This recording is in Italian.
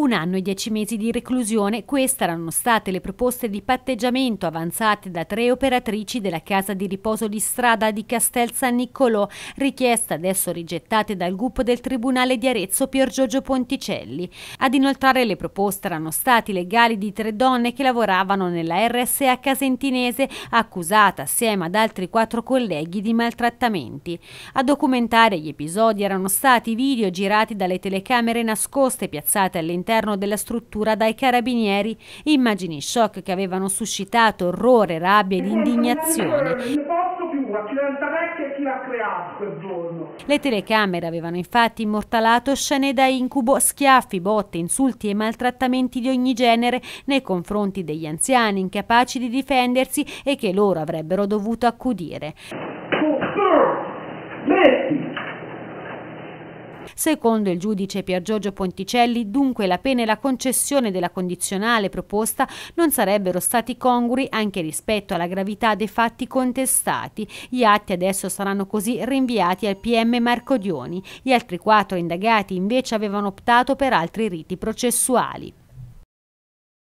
un anno e dieci mesi di reclusione, queste erano state le proposte di patteggiamento avanzate da tre operatrici della casa di riposo di strada di Castel San Niccolò, richieste adesso rigettate dal gruppo del Tribunale di Arezzo Pier Giorgio Ponticelli. Ad inoltrare le proposte erano stati legali di tre donne che lavoravano nella RSA casentinese, accusata assieme ad altri quattro colleghi di maltrattamenti. A documentare gli episodi erano stati video girati dalle telecamere nascoste piazzate all'interno all'interno della struttura dai carabinieri. Immagini shock che avevano suscitato orrore, rabbia ed indignazione. Le telecamere avevano infatti immortalato scene da incubo, schiaffi, botte, insulti e maltrattamenti di ogni genere nei confronti degli anziani incapaci di difendersi e che loro avrebbero dovuto accudire. Metti, Secondo il giudice Pier Giorgio Ponticelli, dunque la pena e la concessione della condizionale proposta non sarebbero stati congrui anche rispetto alla gravità dei fatti contestati. Gli atti adesso saranno così rinviati al PM Marco Dioni. Gli altri quattro indagati invece avevano optato per altri riti processuali.